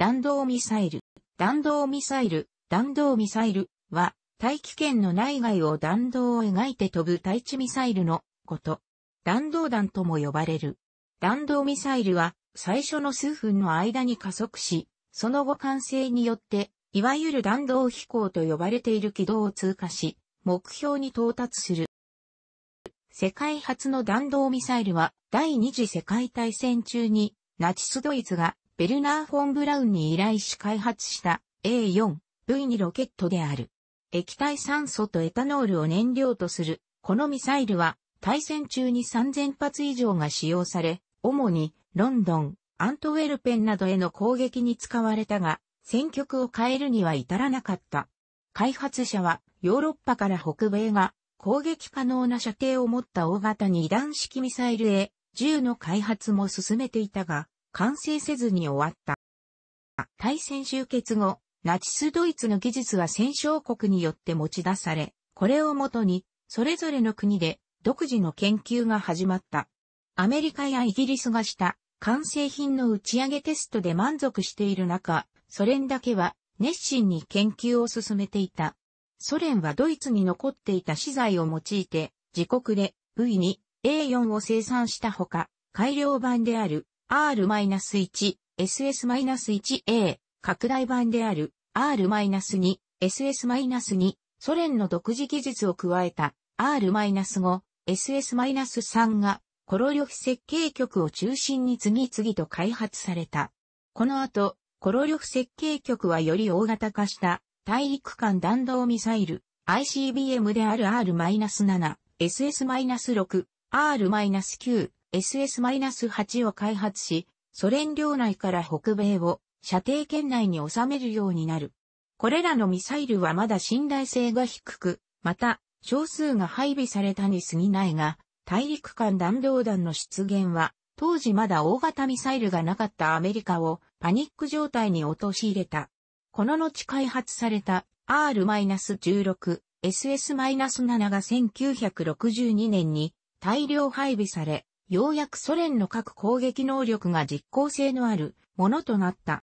弾道ミサイル、弾道ミサイル、弾道ミサイルは、大気圏の内外を弾道を描いて飛ぶ対地ミサイルのこと。弾道弾とも呼ばれる。弾道ミサイルは、最初の数分の間に加速し、その後完成によって、いわゆる弾道飛行と呼ばれている軌道を通過し、目標に到達する。世界初の弾道ミサイルは第二次世界大戦中にナチスドイツがベルナー・フォン・ブラウンに依頼し開発した A4V2 ロケットである。液体酸素とエタノールを燃料とする、このミサイルは、対戦中に3000発以上が使用され、主に、ロンドン、アントウェルペンなどへの攻撃に使われたが、戦局を変えるには至らなかった。開発者は、ヨーロッパから北米が、攻撃可能な射程を持った大型二段式ミサイルへ、銃の開発も進めていたが、完成せずに終わった。大戦終結後、ナチスドイツの技術は戦勝国によって持ち出され、これをもとに、それぞれの国で独自の研究が始まった。アメリカやイギリスがした完成品の打ち上げテストで満足している中、ソ連だけは熱心に研究を進めていた。ソ連はドイツに残っていた資材を用いて、自国で V2、A4 を生産したほか、改良版である R-1、SS-1A、拡大版である R-2、SS-2、ソ連の独自技術を加えた R-5、SS-3 が、コロリョフ設計局を中心に次々と開発された。この後、コロリョフ設計局はより大型化した大陸間弾道ミサイル ICBM である R-7、SS-6、R-9、SS-8 を開発し、ソ連領内から北米を射程圏内に収めるようになる。これらのミサイルはまだ信頼性が低く、また、少数が配備されたに過ぎないが、大陸間弾道弾の出現は、当時まだ大型ミサイルがなかったアメリカをパニック状態に陥れた。この後開発された R-16、SS-7 が1962年に大量配備され、ようやくソ連の核攻撃能力が実効性のあるものとなった。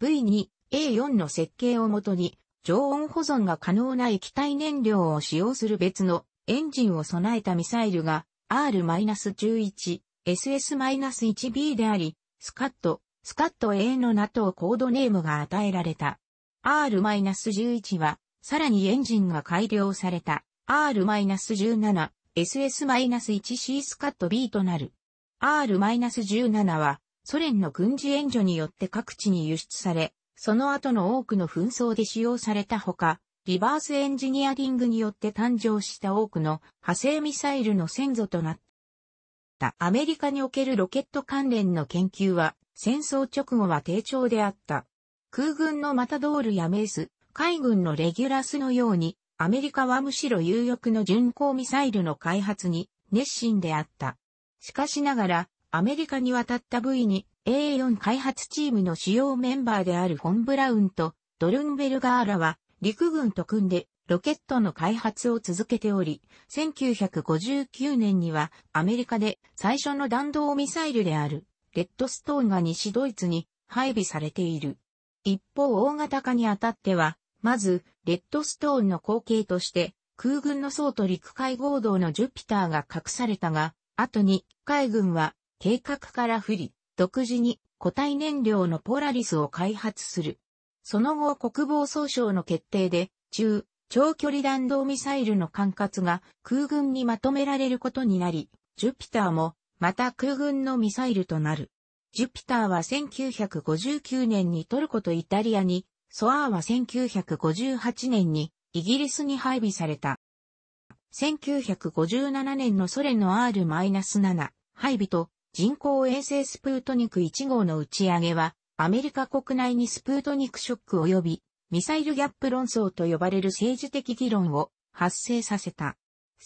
V2A4 の設計をもとに、常温保存が可能な液体燃料を使用する別のエンジンを備えたミサイルが R-11、SS-1B であり、スカット、スカット A の NATO コードネームが与えられた。R-11 は、さらにエンジンが改良された R-17、SS-1C スカット B となる。R-17 は、ソ連の軍事援助によって各地に輸出され、その後の多くの紛争で使用されたほか、リバースエンジニアリングによって誕生した多くの派生ミサイルの先祖となった。アメリカにおけるロケット関連の研究は、戦争直後は低調であった。空軍のマタドールやメース、海軍のレギュラスのように、アメリカはむしろ有力の巡航ミサイルの開発に熱心であった。しかしながら、アメリカに渡った部位に A4 開発チームの主要メンバーであるフォン・ブラウンとドルンベルガーラは陸軍と組んでロケットの開発を続けており、1959年にはアメリカで最初の弾道ミサイルであるレッドストーンが西ドイツに配備されている。一方大型化にあたってはまず、レッドストーンの後継として、空軍の層と陸海合同のジュピターが隠されたが、後に海軍は計画から不利、独自に固体燃料のポラリスを開発する。その後国防総省の決定で、中、長距離弾道ミサイルの管轄が空軍にまとめられることになり、ジュピターもまた空軍のミサイルとなる。ジュピターは1959年にトルコとイタリアにソアーは1958年にイギリスに配備された。1957年のソ連の R-7 配備と人工衛星スプートニク1号の打ち上げはアメリカ国内にスプートニクショック及びミサイルギャップ論争と呼ばれる政治的議論を発生させた。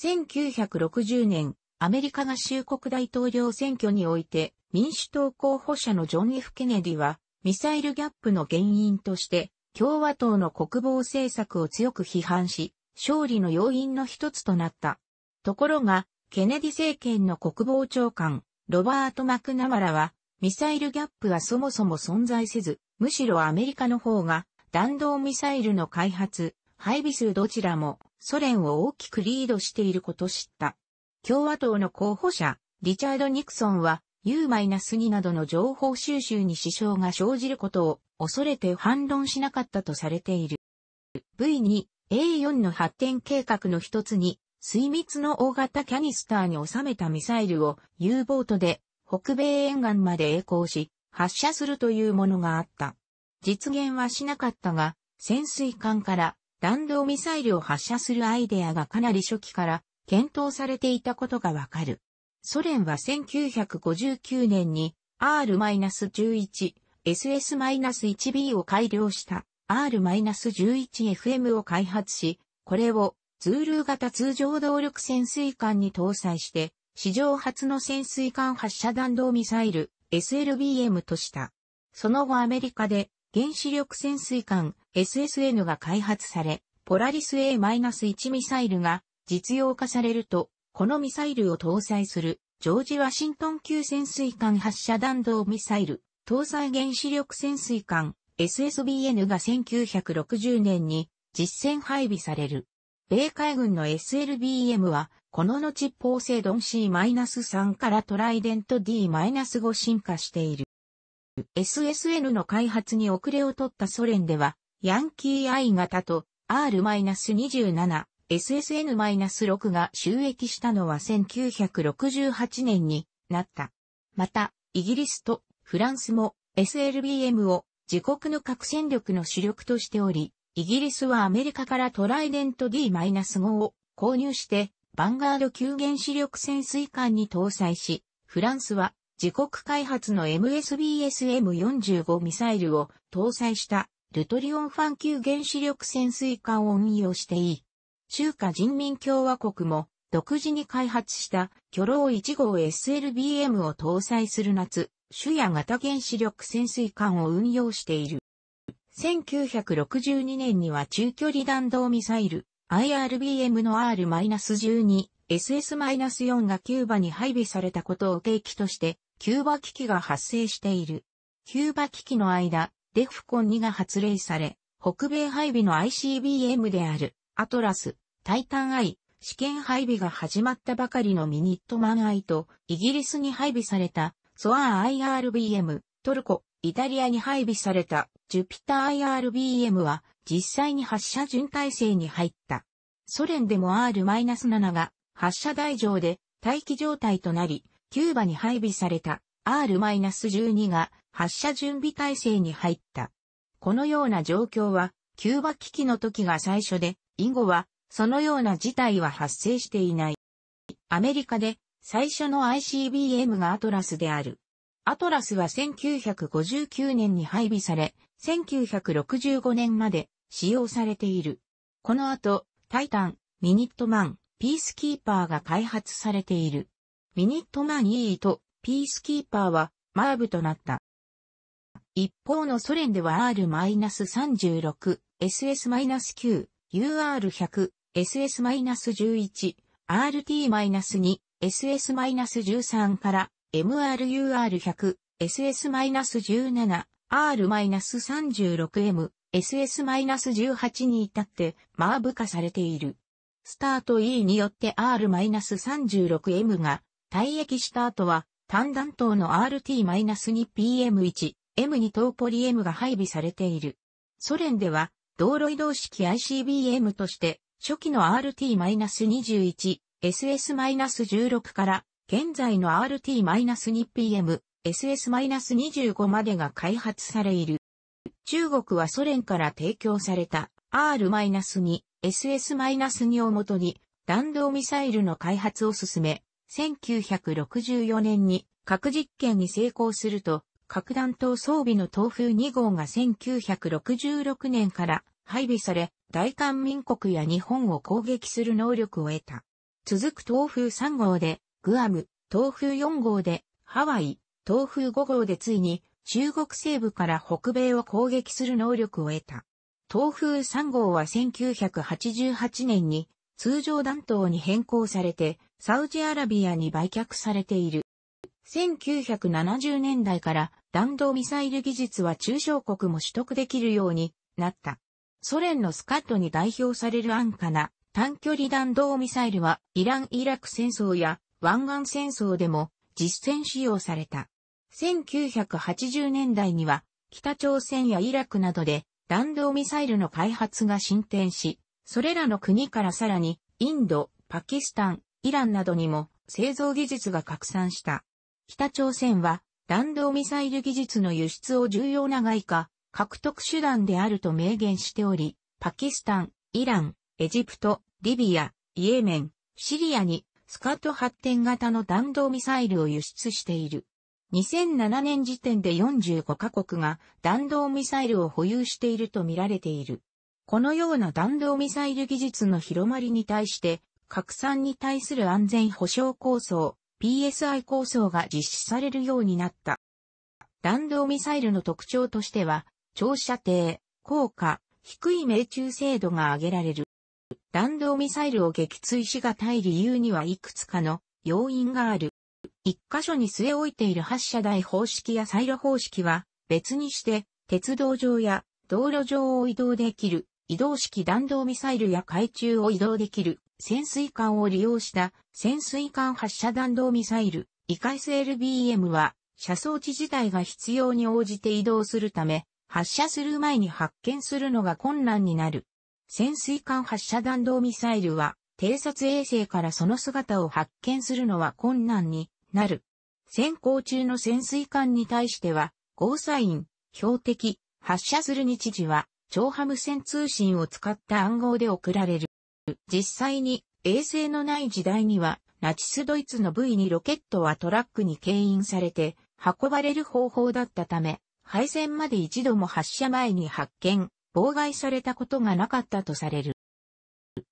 1960年、アメリカ合衆国大統領選挙において民主党候補者のジョン・ F・ ケネディはミサイルギャップの原因として共和党の国防政策を強く批判し、勝利の要因の一つとなった。ところが、ケネディ政権の国防長官、ロバート・マクナマラは、ミサイルギャップはそもそも存在せず、むしろアメリカの方が、弾道ミサイルの開発、配備数どちらも、ソ連を大きくリードしていること知った。共和党の候補者、リチャード・ニクソンは、U-2 などの情報収集に支障が生じることを恐れて反論しなかったとされている。V2、A4 の発展計画の一つに、水密の大型キャニスターに収めたミサイルを U ボートで北米沿岸まで栄光し、発射するというものがあった。実現はしなかったが、潜水艦から弾道ミサイルを発射するアイデアがかなり初期から検討されていたことがわかる。ソ連は1959年に R-11 SS-1B を改良した R-11FM を開発し、これをズールー型通常動力潜水艦に搭載して、史上初の潜水艦発射弾道ミサイル SLBM とした。その後アメリカで原子力潜水艦 SSN が開発され、ポラリス A-1 ミサイルが実用化されると、このミサイルを搭載するジョージ・ワシントン級潜水艦発射弾道ミサイル搭載原子力潜水艦 SSBN が1960年に実戦配備される。米海軍の SLBM は、この後ポーセドン C-3 からトライデント D-5 進化している。SSN の開発に遅れを取ったソ連では、ヤンキー I 型と R-27、SSN-6 が収益したのは1968年になった。また、イギリスとフランスも SLBM を自国の核戦力の主力としており、イギリスはアメリカからトライデント D-5 を購入して、バンガード急原子力潜水艦に搭載し、フランスは自国開発の MSBSM45 ミサイルを搭載したルトリオンファン級原子力潜水艦を運用していい。中華人民共和国も独自に開発した巨老1号 SLBM を搭載する夏、主や型原子力潜水艦を運用している。1962年には中距離弾道ミサイル IRBM の R-12 SS-4 がキューバに配備されたことを契機として、キューバ危機が発生している。キューバ危機の間、デフコン2が発令され、北米配備の ICBM である、アトラス、タイタン I、試験配備が始まったばかりのミニットマン I と、イギリスに配備されたソアー IRBM、トルコ、イタリアに配備されたジュピター IRBM は実際に発射準体制に入った。ソ連でも R-7 が発射台上で待機状態となり、キューバに配備された R-12 が発射準備体制に入った。このような状況は、キューバ危機の時が最初で、以後は、そのような事態は発生していない。アメリカで最初の ICBM がアトラスである。アトラスは1959年に配備され、1965年まで使用されている。この後、タイタン、ミニットマン、ピースキーパーが開発されている。ミニットマン E とピースキーパーはマーブとなった。一方のソ連では R-36、SS-9、UR-100、SS-11、RT-2、SS-13 から MRUR100、SS-17、R-36M、SS-18 に至ってマーブ化されている。スタート E によって R-36M が退役した後は単弾頭の RT-2PM1、M2 ーポリ M が配備されている。ソ連では道路移動式 ICBM として初期の RT-21、SS-16 から現在の RT-2PM、SS-25 までが開発されいる。中国はソ連から提供された R-2、SS-2 をもとに弾道ミサイルの開発を進め、1964年に核実験に成功すると、核弾頭装備の東風2号が1966年から配備され、大韓民国や日本を攻撃する能力を得た。続く東風3号で、グアム、東風4号で、ハワイ、東風5号でついに、中国西部から北米を攻撃する能力を得た。東風3号は1988年に通常弾頭に変更されてサウジアラビアに売却されている。1970年代から弾道ミサイル技術は中小国も取得できるようになった。ソ連のスカッドに代表される安価な短距離弾道ミサイルはイラン・イラク戦争や湾岸戦争でも実戦使用された。1980年代には北朝鮮やイラクなどで弾道ミサイルの開発が進展し、それらの国からさらにインド、パキスタン、イランなどにも製造技術が拡散した。北朝鮮は弾道ミサイル技術の輸出を重要な外貨、獲得手段であると明言しており、パキスタン、イラン、エジプト、リビア、イエメン、シリアにスカート発展型の弾道ミサイルを輸出している。2007年時点で45カ国が弾道ミサイルを保有していると見られている。このような弾道ミサイル技術の広まりに対して、拡散に対する安全保障構想、PSI 構想が実施されるようになった。弾道ミサイルの特徴としては、長射程、効果、低い命中精度が挙げられる。弾道ミサイルを撃墜しがたい理由にはいくつかの要因がある。一箇所に据え置いている発射台方式やサイロ方式は別にして鉄道上や道路上を移動できる移動式弾道ミサイルや海中を移動できる潜水艦を利用した潜水艦発射弾道ミサイルイ回数 LBM は射装置自体が必要に応じて移動するため発射する前に発見するのが困難になる。潜水艦発射弾道ミサイルは、偵察衛星からその姿を発見するのは困難になる。潜航中の潜水艦に対しては、ゴーサイン、標的、発射する日時は、超波無線通信を使った暗号で送られる。実際に、衛星のない時代には、ナチスドイツの V にロケットはトラックに牽引されて、運ばれる方法だったため、配線まで一度も発射前に発見、妨害されたことがなかったとされる。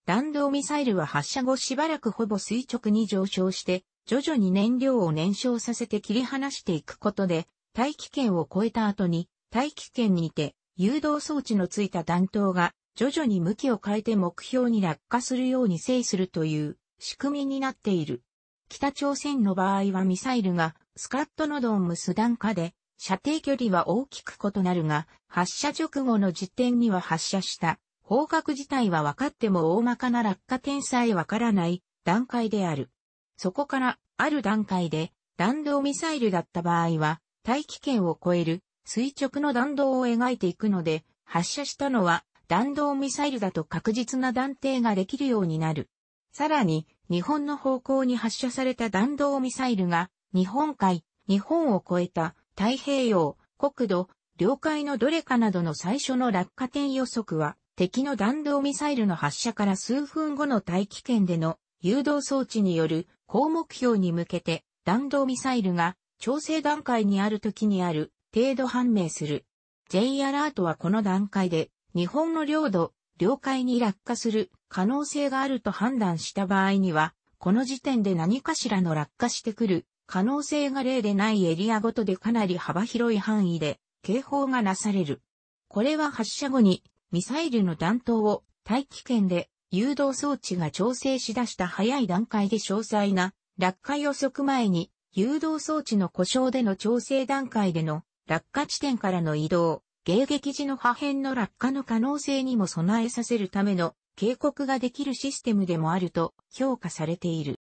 弾道ミサイルは発射後しばらくほぼ垂直に上昇して、徐々に燃料を燃焼させて切り離していくことで、大気圏を越えた後に、大気圏にて、誘導装置のついた弾頭が、徐々に向きを変えて目標に落下するように制するという仕組みになっている。北朝鮮の場合はミサイルがスカットノドームスダン化で射程距離は大きく異なるが、発射直後の時点には発射した方角自体は分かっても大まかな落下点さえ分からない段階である。そこからある段階で弾道ミサイルだった場合は大気圏を超える垂直の弾道を描いていくので発射したのは弾道ミサイルだと確実な断定ができるようになる。さらに日本の方向に発射された弾道ミサイルが日本海、日本を超えた太平洋、国土、領海のどれかなどの最初の落下点予測は、敵の弾道ミサイルの発射から数分後の大気圏での誘導装置による高目標に向けて弾道ミサイルが調整段階にある時にある程度判明する。J アラートはこの段階で日本の領土、領海に落下する可能性があると判断した場合には、この時点で何かしらの落下してくる可能性が例でないエリアごとでかなり幅広い範囲で警報がなされる。これは発射後にミサイルの弾頭を大気圏で誘導装置が調整し出した早い段階で詳細な落下予測前に誘導装置の故障での調整段階での落下地点からの移動、迎撃時の破片の落下の可能性にも備えさせるための警告ができるシステムでもあると評価されている。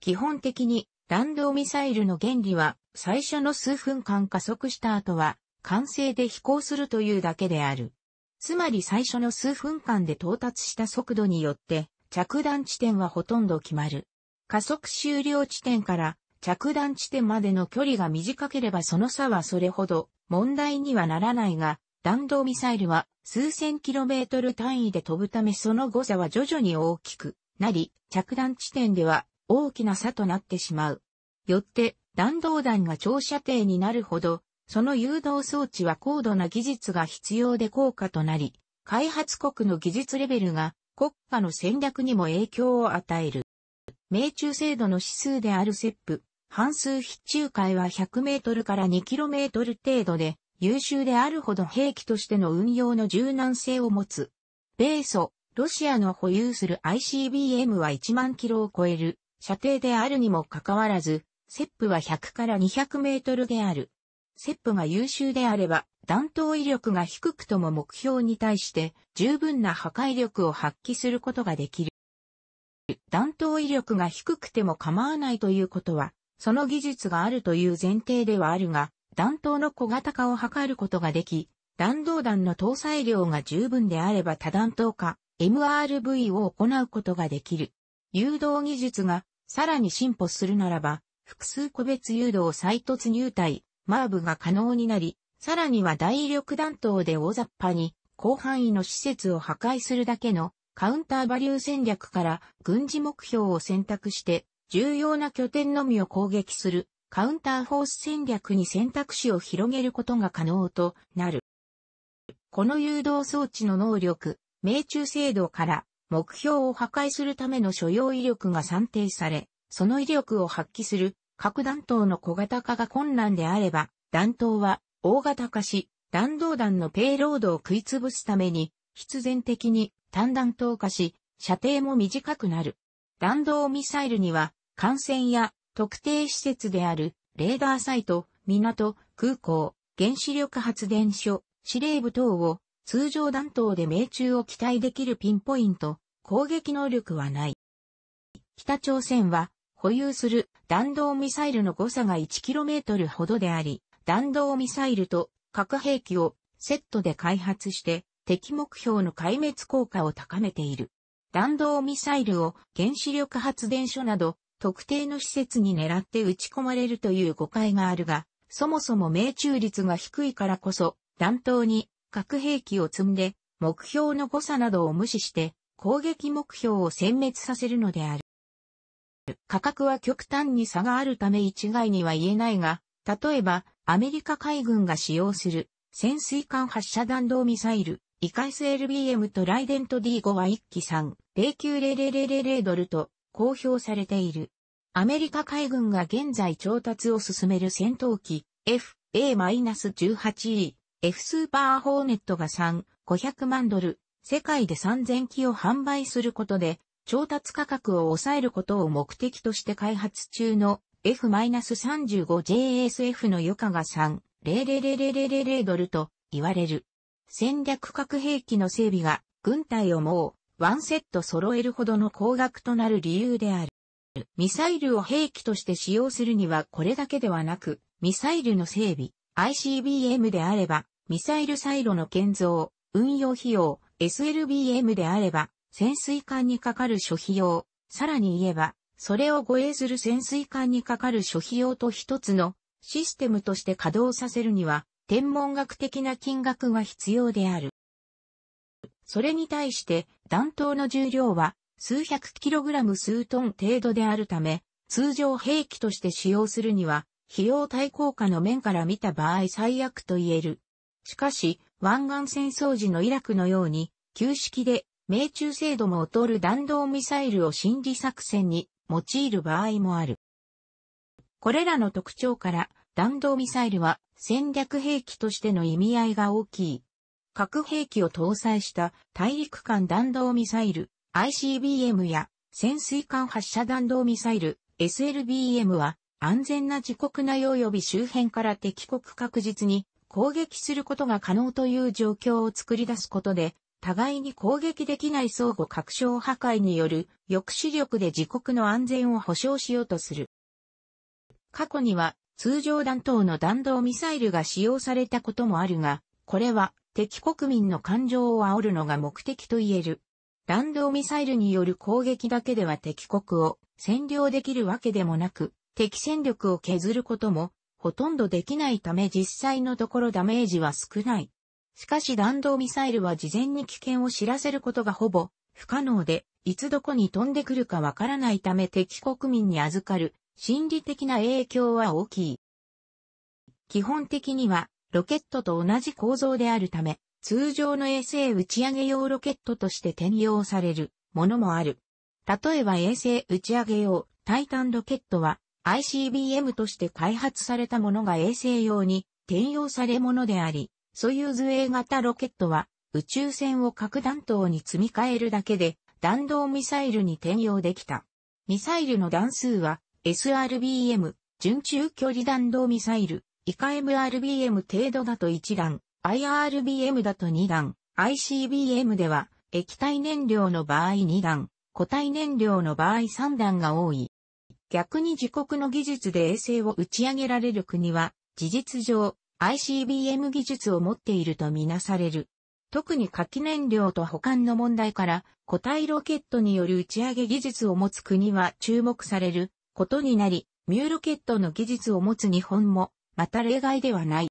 基本的に弾道ミサイルの原理は、最初の数分間加速した後は、完成で飛行するというだけである。つまり最初の数分間で到達した速度によって、着弾地点はほとんど決まる。加速終了地点から着弾地点までの距離が短ければその差はそれほど問題にはならないが、弾道ミサイルは数千キロメートル単位で飛ぶためその誤差は徐々に大きくなり、着弾地点では大きな差となってしまう。よって、弾道弾が長射程になるほど、その誘導装置は高度な技術が必要で効果となり、開発国の技術レベルが国家の戦略にも影響を与える。命中精度の指数であるセップ、半数必中回は100メートルから2トル程度で、優秀であるほど兵器としての運用の柔軟性を持つ。米ソ、ロシアの保有する ICBM は1万キロを超える射程であるにもかかわらず、セップは100から200メートルである。セップが優秀であれば、弾頭威力が低くとも目標に対して十分な破壊力を発揮することができる。弾頭威力が低くても構わないということは、その技術があるという前提ではあるが、弾頭の小型化を図ることができ、弾道弾の搭載量が十分であれば多弾頭化、MRV を行うことができる。誘導技術がさらに進歩するならば、複数個別誘導再突入隊、マーブが可能になり、さらには大威力弾頭で大雑把に、広範囲の施設を破壊するだけのカウンターバリュー戦略から軍事目標を選択して重要な拠点のみを攻撃するカウンターフォース戦略に選択肢を広げることが可能となる。この誘導装置の能力、命中精度から目標を破壊するための所要威力が算定され、その威力を発揮する核弾頭の小型化が困難であれば、弾頭は大型化し、弾道弾のペイロードを食い潰すために、必然的に単弾頭化し、射程も短くなる。弾道ミサイルには、艦船や特定施設であるレーダーサイト、港、空港、原子力発電所、司令部等を通常弾頭で命中を期待できるピンポイント、攻撃能力はない。北朝鮮は保有する弾道ミサイルの誤差が 1km ほどであり、弾道ミサイルと核兵器をセットで開発して敵目標の壊滅効果を高めている。弾道ミサイルを原子力発電所など特定の施設に狙って撃ち込まれるという誤解があるが、そもそも命中率が低いからこそ弾頭に核兵器を積んで目標の誤差などを無視して攻撃目標を殲滅させるのである。価格は極端に差があるため一概には言えないが、例えば、アメリカ海軍が使用する潜水艦発射弾道ミサイル、イカイス LBM とライデント D5 は1機3090000ドルと公表されている。アメリカ海軍が現在調達を進める戦闘機 FA-18E、F スーパーホーネットが3、500万ドル、世界で3000機を販売することで、調達価格を抑えることを目的として開発中の F-35JSF の余価が3、00000ドルと言われる。戦略核兵器の整備が軍隊をもうワンセット揃えるほどの高額となる理由である。ミサイルを兵器として使用するにはこれだけではなく、ミサイルの整備、ICBM であれば、ミサイルサイロの建造、運用費用、SLBM であれば、潜水艦にかかる諸費用、さらに言えば、それを護衛する潜水艦にかかる諸費用と一つのシステムとして稼働させるには、天文学的な金額が必要である。それに対して弾頭の重量は数百キログラム数トン程度であるため、通常兵器として使用するには、費用対効果の面から見た場合最悪と言える。しかし、湾岸戦争時のイラクのように、旧式で命中精度も劣る弾道ミサイルを心理作戦に用いる場合もある。これらの特徴から弾道ミサイルは戦略兵器としての意味合いが大きい。核兵器を搭載した大陸間弾道ミサイル ICBM や潜水艦発射弾道ミサイル SLBM は安全な自国内及び周辺から敵国確実に攻撃することが可能という状況を作り出すことで互いに攻撃できない相互確証破壊による抑止力で自国の安全を保障しようとする。過去には通常弾頭の弾道ミサイルが使用されたこともあるが、これは敵国民の感情を煽るのが目的と言える。弾道ミサイルによる攻撃だけでは敵国を占領できるわけでもなく、敵戦力を削ることもほとんどできないため実際のところダメージは少ない。しかし弾道ミサイルは事前に危険を知らせることがほぼ不可能で、いつどこに飛んでくるかわからないため敵国民に預かる心理的な影響は大きい。基本的にはロケットと同じ構造であるため、通常の衛星打ち上げ用ロケットとして転用されるものもある。例えば衛星打ち上げ用タイタンロケットは ICBM として開発されたものが衛星用に転用されものであり、ソユーズ A 型ロケットは宇宙船を核弾頭に積み替えるだけで弾道ミサイルに転用できた。ミサイルの弾数は SRBM、準中距離弾道ミサイル、以下 MRBM 程度だと1弾、IRBM だと2弾、ICBM では液体燃料の場合2弾、固体燃料の場合3弾が多い。逆に自国の技術で衛星を打ち上げられる国は、事実上、ICBM 技術を持っているとみなされる。特に火器燃料と保管の問題から固体ロケットによる打ち上げ技術を持つ国は注目されることになり、ミューロケットの技術を持つ日本もまた例外ではない。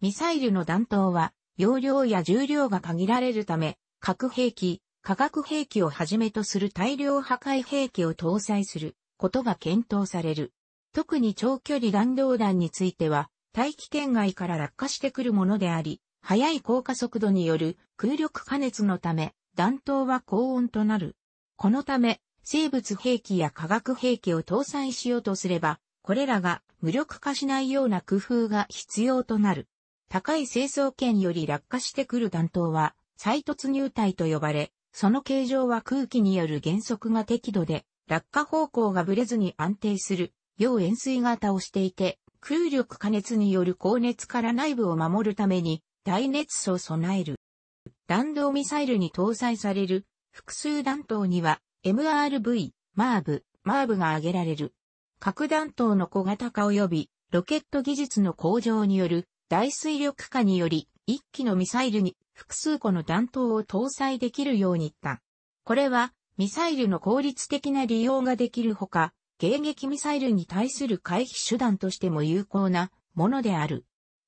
ミサイルの弾頭は容量や重量が限られるため、核兵器、化学兵器をはじめとする大量破壊兵器を搭載することが検討される。特に長距離弾道弾については、大気圏外から落下してくるものであり、速い降下速度による空力加熱のため、弾頭は高温となる。このため、生物兵器や化学兵器を搭載しようとすれば、これらが無力化しないような工夫が必要となる。高い成層圏より落下してくる弾頭は、再突入体と呼ばれ、その形状は空気による減速が適度で、落下方向がぶれずに安定する、要円錐型をしていて、空力加熱による高熱から内部を守るために大熱素を備える。弾道ミサイルに搭載される複数弾頭には MRV、MARV、MARV が挙げられる。核弾頭の小型化及びロケット技術の向上による大水力化により一機のミサイルに複数個の弾頭を搭載できるようにった。これはミサイルの効率的な利用ができるほか、迎撃ミサイルに対する回避手段としても有効なものである。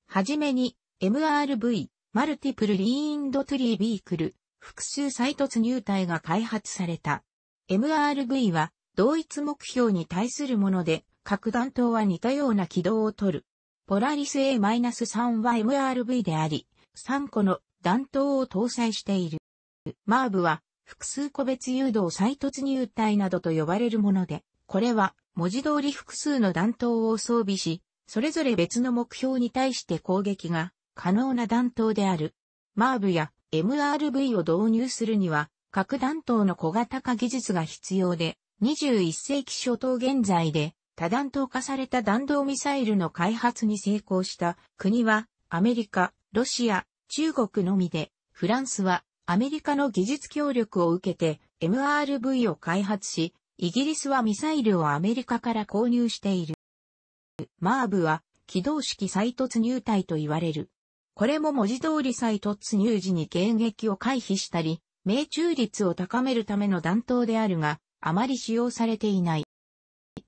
はじめに、MRV、マルティプルリーンドトゥリービークル、複数再突入体が開発された。MRV は、同一目標に対するもので、核弾頭は似たような軌道をとる。ポラリス A-3 は MRV であり、3個の弾頭を搭載している。マーブは、複数個別誘導再突入体などと呼ばれるもので、これは文字通り複数の弾頭を装備し、それぞれ別の目標に対して攻撃が可能な弾頭である。MARV や MRV を導入するには、核弾頭の小型化技術が必要で、21世紀初頭現在で多弾頭化された弾道ミサイルの開発に成功した国はアメリカ、ロシア、中国のみで、フランスはアメリカの技術協力を受けて MRV を開発し、イギリスはミサイルをアメリカから購入している。マーブは機動式再突入隊と言われる。これも文字通り再突入時に迎撃を回避したり、命中率を高めるための弾頭であるが、あまり使用されていない。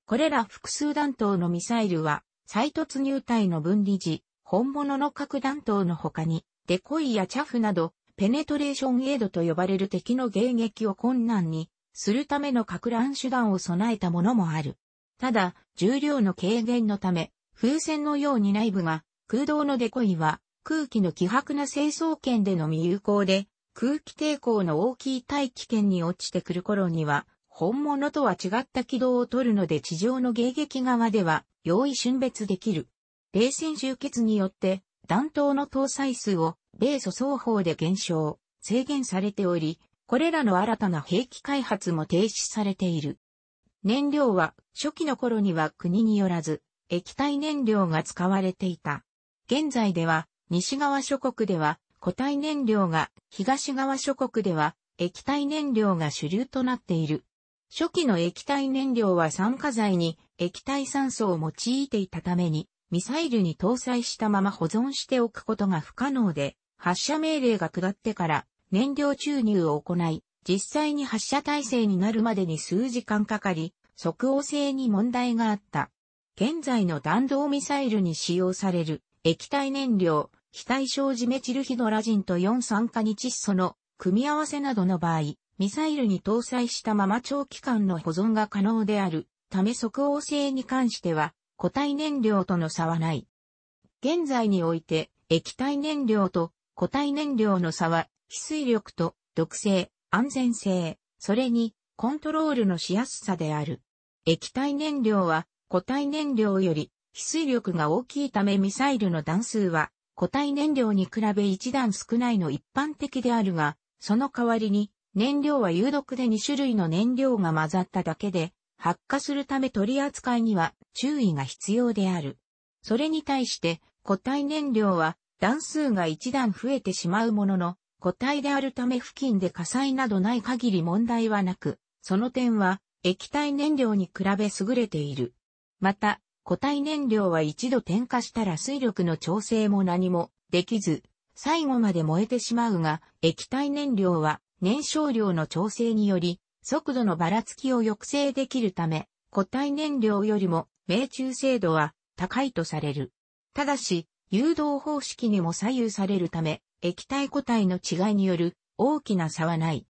これら複数弾頭のミサイルは、再突入隊の分離時、本物の核弾頭の他に、デコイやチャフなど、ペネトレーションエイドと呼ばれる敵の迎撃を困難にするための格乱手段を備えたものもある。ただ、重量の軽減のため、風船のように内部が空洞のデコイは空気の希薄な清掃圏でのみ有効で、空気抵抗の大きい大気圏に落ちてくる頃には、本物とは違った軌道を取るので地上の迎撃側では容易瞬別できる。冷戦集結によって弾頭の搭載数を米ソ双方で減少、制限されており、これらの新たな兵器開発も停止されている。燃料は初期の頃には国によらず液体燃料が使われていた。現在では西側諸国では固体燃料が東側諸国では液体燃料が主流となっている。初期の液体燃料は酸化剤に液体酸素を用いていたためにミサイルに搭載したまま保存しておくことが不可能で発射命令が下ってから燃料注入を行い、実際に発射体制になるまでに数時間かかり、即応性に問題があった。現在の弾道ミサイルに使用される液体燃料、非対称ジメチルヒドラジンと4酸化に窒素の組み合わせなどの場合、ミサイルに搭載したまま長期間の保存が可能であるため即応性に関しては固体燃料との差はない。現在において液体燃料と固体燃料の差は翡翠力と毒性、安全性、それにコントロールのしやすさである。液体燃料は固体燃料より翡翠力が大きいためミサイルの弾数は固体燃料に比べ一段少ないの一般的であるが、その代わりに燃料は有毒で2種類の燃料が混ざっただけで発火するため取り扱いには注意が必要である。それに対して固体燃料は弾数が一段増えてしまうものの固体であるため付近で火災などない限り問題はなく、その点は液体燃料に比べ優れている。また、固体燃料は一度点火したら水力の調整も何もできず、最後まで燃えてしまうが、液体燃料は燃焼量の調整により、速度のばらつきを抑制できるため、固体燃料よりも命中精度は高いとされる。ただし、誘導方式にも左右されるため、液体固体の違いによる大きな差はない。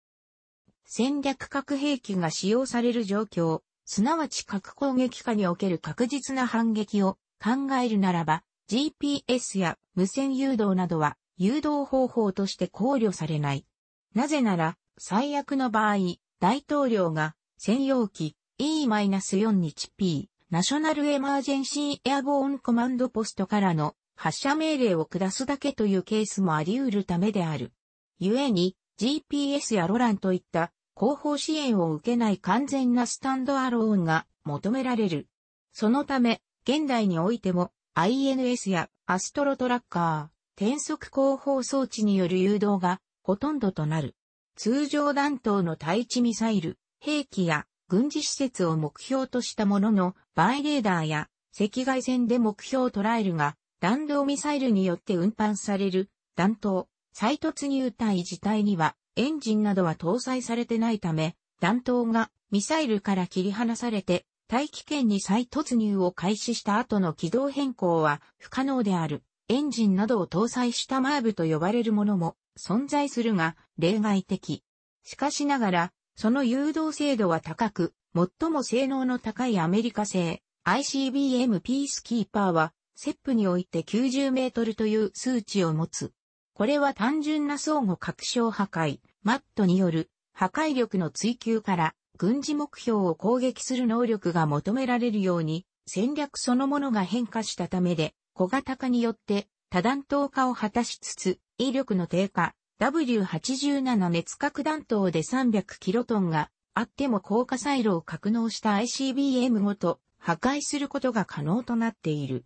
戦略核兵器が使用される状況、すなわち核攻撃下における確実な反撃を考えるならば、GPS や無線誘導などは誘導方法として考慮されない。なぜなら、最悪の場合、大統領が専用機 E-4 日 P ナショナルエマージェンシーエアボーンコマンドポストからの発射命令を下すだけというケースもあり得るためである。故に、GPS やロランといった後方支援を受けない完全なスタンドアローンが求められる。そのため、現代においても INS やアストロトラッカー、転速後方装置による誘導がほとんどとなる。通常弾頭の対地ミサイル、兵器や軍事施設を目標としたものの、バイレーダーや赤外線で目標を捉えるが、弾道ミサイルによって運搬される弾頭、再突入体自体にはエンジンなどは搭載されてないため、弾頭がミサイルから切り離されて大気圏に再突入を開始した後の軌道変更は不可能である。エンジンなどを搭載したマーブと呼ばれるものも存在するが例外的。しかしながら、その誘導精度は高く、最も性能の高いアメリカ製 ICBM ピースキーパーはセップにおいて90メートルという数値を持つ。これは単純な相互拡張破壊、マットによる破壊力の追求から軍事目標を攻撃する能力が求められるように戦略そのものが変化したためで小型化によって多弾頭化を果たしつつ威力の低下 W87 熱核弾頭で3 0 0キロトンがあっても高火サイロを格納した ICBM ごと破壊することが可能となっている。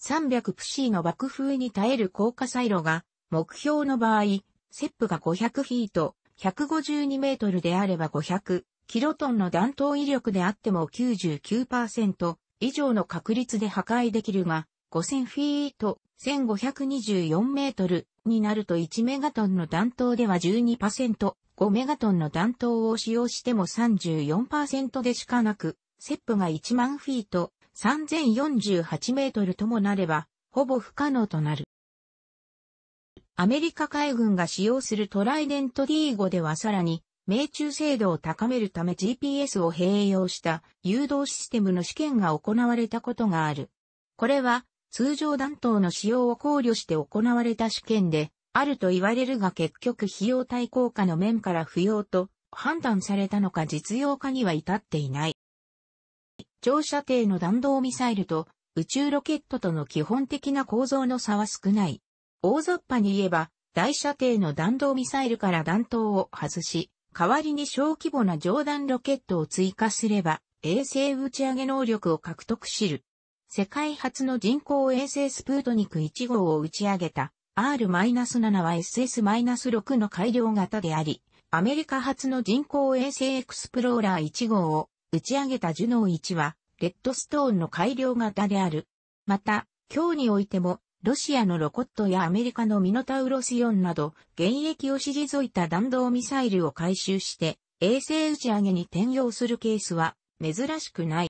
300プシーの爆風に耐える高火サイロが、目標の場合、セップが500フィート、152メートルであれば500キロトンの弾頭威力であっても99%以上の確率で破壊できるが、5000フィート、1524メートルになると1メガトンの弾頭では12%、5メガトンの弾頭を使用しても34%でしかなく、セップが1万フィート、3048メートルともなれば、ほぼ不可能となる。アメリカ海軍が使用するトライデント D5 ではさらに、命中精度を高めるため GPS を併用した誘導システムの試験が行われたことがある。これは通常弾頭の使用を考慮して行われた試験であると言われるが結局費用対効果の面から不要と判断されたのか実用化には至っていない。長射程の弾道ミサイルと宇宙ロケットとの基本的な構造の差は少ない。大雑把に言えば、大射程の弾道ミサイルから弾頭を外し、代わりに小規模な上段ロケットを追加すれば、衛星打ち上げ能力を獲得しる。世界初の人工衛星スプートニク1号を打ち上げた R-7 は SS-6 の改良型であり、アメリカ初の人工衛星エクスプローラー1号を打ち上げたジュノー1は、レッドストーンの改良型である。また、今日においても、ロシアのロコットやアメリカのミノタウロス4など、現役を退いた弾道ミサイルを回収して、衛星打ち上げに転用するケースは、珍しくない。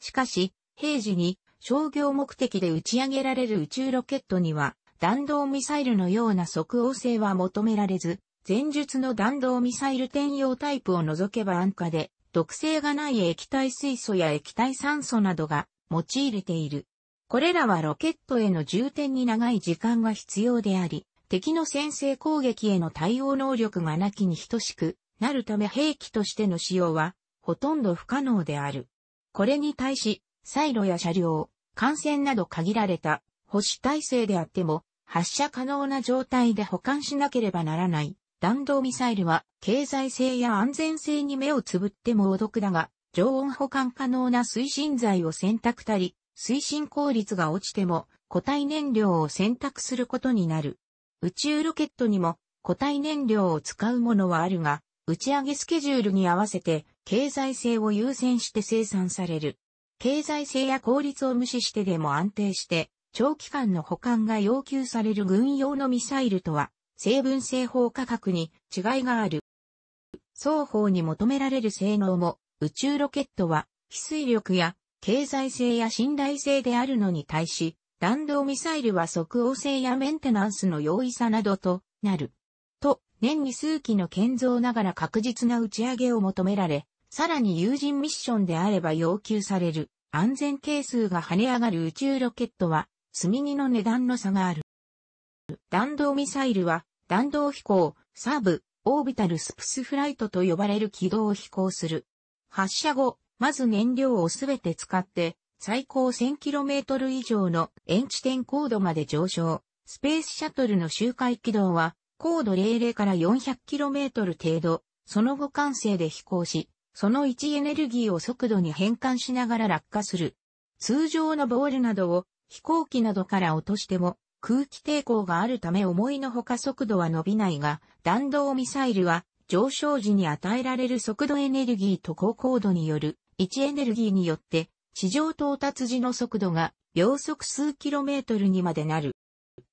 しかし、平時に商業目的で打ち上げられる宇宙ロケットには、弾道ミサイルのような即応性は求められず、前述の弾道ミサイル転用タイプを除けば安価で、毒性がない液体水素や液体酸素などが用いれている。これらはロケットへの充填に長い時間が必要であり、敵の先制攻撃への対応能力がなきに等しくなるため兵器としての使用はほとんど不可能である。これに対し、サイロや車両、艦船など限られた保守体制であっても発射可能な状態で保管しなければならない弾道ミサイルは経済性や安全性に目をつぶってもお得だが、常温保管可能な推進剤を選択たり、推進効率が落ちても固体燃料を選択することになる。宇宙ロケットにも固体燃料を使うものはあるが、打ち上げスケジュールに合わせて経済性を優先して生産される。経済性や効率を無視してでも安定して長期間の保管が要求される軍用のミサイルとは成分製法価格に違いがある。双方に求められる性能も、宇宙ロケットは、非水力や経済性や信頼性であるのに対し、弾道ミサイルは即応性やメンテナンスの容易さなどとなる。と、年に数機の建造ながら確実な打ち上げを求められ、さらに有人ミッションであれば要求される安全係数が跳ね上がる宇宙ロケットは、積み荷の値段の差がある。弾道ミサイルは、弾道飛行、サーブ、オービタルスプスフライトと呼ばれる軌道を飛行する。発射後、まず燃料をすべて使って、最高 1000km 以上の遠地点高度まで上昇。スペースシャトルの周回軌道は、高度00から 400km 程度、その後完成で飛行し、その位置エネルギーを速度に変換しながら落下する。通常のボールなどを飛行機などから落としても空気抵抗があるため思いのほか速度は伸びないが、弾道ミサイルは上昇時に与えられる速度エネルギーと高高度による位置エネルギーによって地上到達時の速度が秒速数キロメートルにまでなる。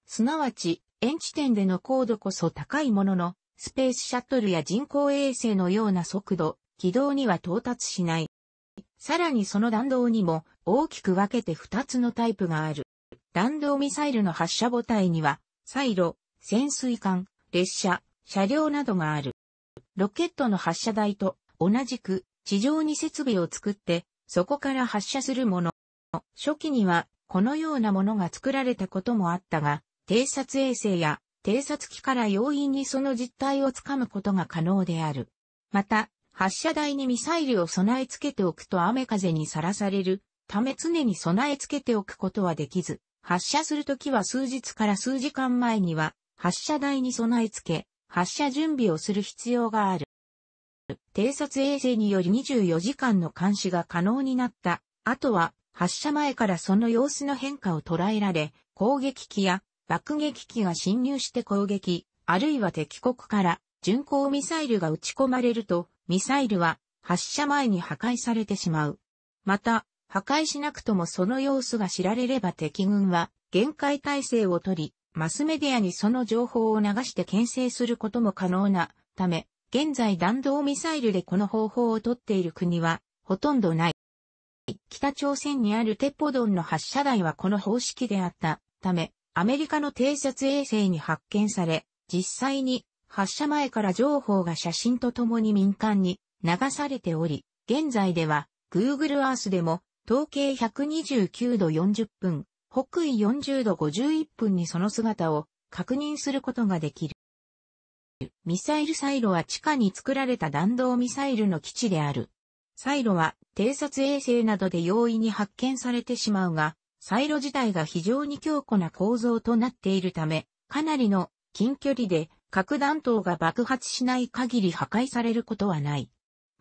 すなわち、円地点での高度こそ高いものの、スペースシャトルや人工衛星のような速度、軌道には到達しない。さらにその弾道にも大きく分けて2つのタイプがある。弾道ミサイルの発射母体には、サイロ、潜水艦、列車、車両などがある。ロケットの発射台と同じく地上に設備を作って、そこから発射するもの。初期にはこのようなものが作られたこともあったが、偵察衛星や偵察機から容易にその実態をつかむことが可能である。また、発射台にミサイルを備え付けておくと雨風にさらされるため常に備え付けておくことはできず、発射するときは数日から数時間前には、発射台に備え付け、発射準備をする必要がある。偵察衛星により24時間の監視が可能になった。あとは、発射前からその様子の変化を捉えられ、攻撃機や爆撃機が侵入して攻撃、あるいは敵国から巡航ミサイルが撃ち込まれると、ミサイルは発射前に破壊されてしまう。また、破壊しなくともその様子が知られれば敵軍は限界体制をとり、マスメディアにその情報を流して牽制することも可能なため、現在弾道ミサイルでこの方法をとっている国はほとんどない。北朝鮮にあるテポドンの発射台はこの方式であったため、アメリカの偵察衛星に発見され、実際に発射前から情報が写真とともに民間に流されており、現在では Google Earth でも東経129度40分、北緯40度51分にその姿を確認することができる。ミサイルサイロは地下に作られた弾道ミサイルの基地である。サイロは偵察衛星などで容易に発見されてしまうが、サイロ自体が非常に強固な構造となっているため、かなりの近距離で核弾頭が爆発しない限り破壊されることはない。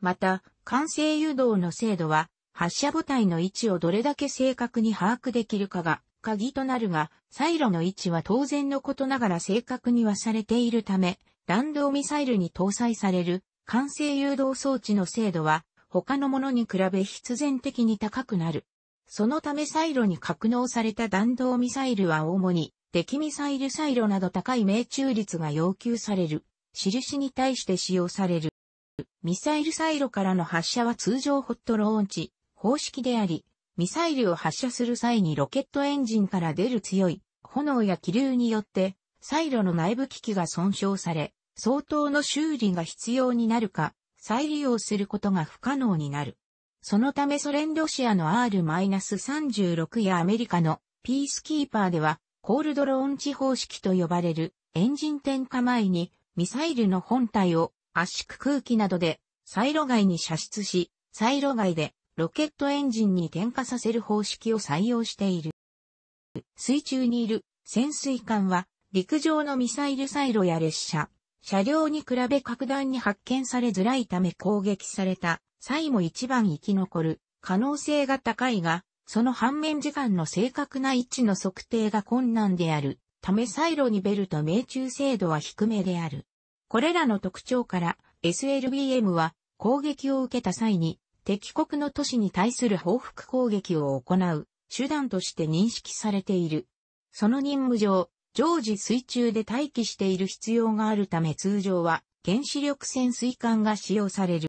また、完成誘導の精度は発射母体の位置をどれだけ正確に把握できるかが鍵となるが、サイロの位置は当然のことながら正確にはされているため、弾道ミサイルに搭載される完成誘導装置の精度は他のものに比べ必然的に高くなる。そのためサイロに格納された弾道ミサイルは主に敵ミサイルサイロなど高い命中率が要求される。印に対して使用される。ミサイルサイロからの発射は通常ホットローンチ、方式であり、ミサイルを発射する際にロケットエンジンから出る強い炎や気流によって、サイロの内部機器が損傷され、相当の修理が必要になるか、再利用することが不可能になる。そのためソ連ロシアの R-36 やアメリカのピースキーパーでは、コールドローン地方式と呼ばれるエンジン点火前にミサイルの本体を圧縮空気などでサイロ外に射出し、サイロ外でロケットエンジンに点火させる方式を採用している。水中にいる潜水艦は陸上のミサイルサイロや列車、車両に比べ格段に発見されづらいため攻撃された際も一番生き残る可能性が高いが、その反面時間の正確な位置の測定が困難であるためサイロにベルト命中精度は低めである。これらの特徴から SLBM は攻撃を受けた際に敵国の都市に対する報復攻撃を行う手段として認識されている。その任務上、常時水中で待機している必要があるため通常は原子力潜水艦が使用される。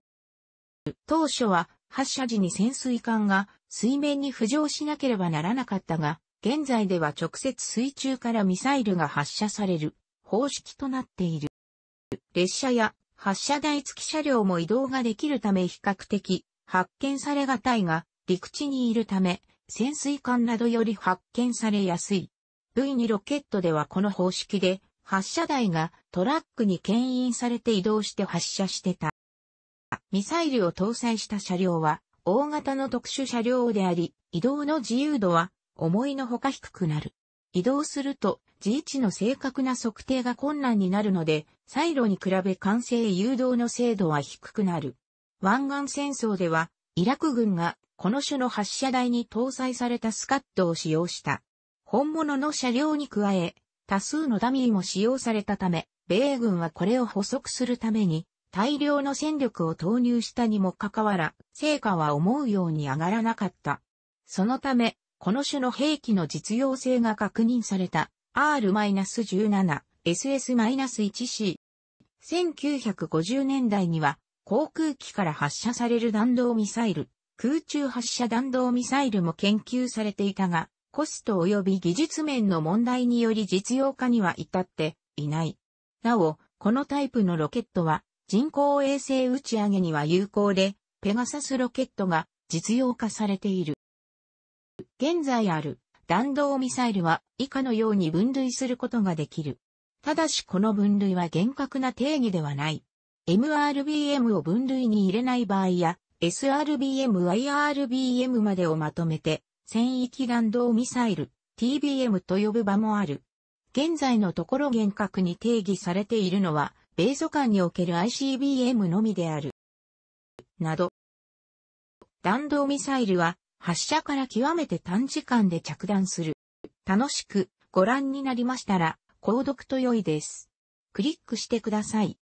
当初は発射時に潜水艦が水面に浮上しなければならなかったが、現在では直接水中からミサイルが発射される方式となっている。列車や発射台付き車両も移動ができるため比較的発見されがたいが、陸地にいるため、潜水艦などより発見されやすい。V2 ロケットではこの方式で、発射台がトラックに牽引されて移動して発射してた。ミサイルを搭載した車両は、大型の特殊車両であり、移動の自由度は、思いのほか低くなる。移動すると、自位の正確な測定が困難になるので、サイロに比べ完成誘導の精度は低くなる。湾岸戦争では、イラク軍がこの種の発射台に搭載されたスカットを使用した。本物の車両に加え、多数のダミーも使用されたため、米軍はこれを捕捉するために、大量の戦力を投入したにもかかわら、成果は思うように上がらなかった。そのため、この種の兵器の実用性が確認された R-17、SS-1C。1950年代には航空機から発射される弾道ミサイル、空中発射弾道ミサイルも研究されていたが、コスト及び技術面の問題により実用化には至っていない。なお、このタイプのロケットは人工衛星打ち上げには有効で、ペガサスロケットが実用化されている。現在ある弾道ミサイルは以下のように分類することができる。ただしこの分類は厳格な定義ではない。MRBM を分類に入れない場合や、SRBM、IRBM までをまとめて、戦域弾道ミサイル、TBM と呼ぶ場もある。現在のところ厳格に定義されているのは、米ソ間における ICBM のみである。など。弾道ミサイルは、発射から極めて短時間で着弾する。楽しくご覧になりましたら、購読と良いです。クリックしてください。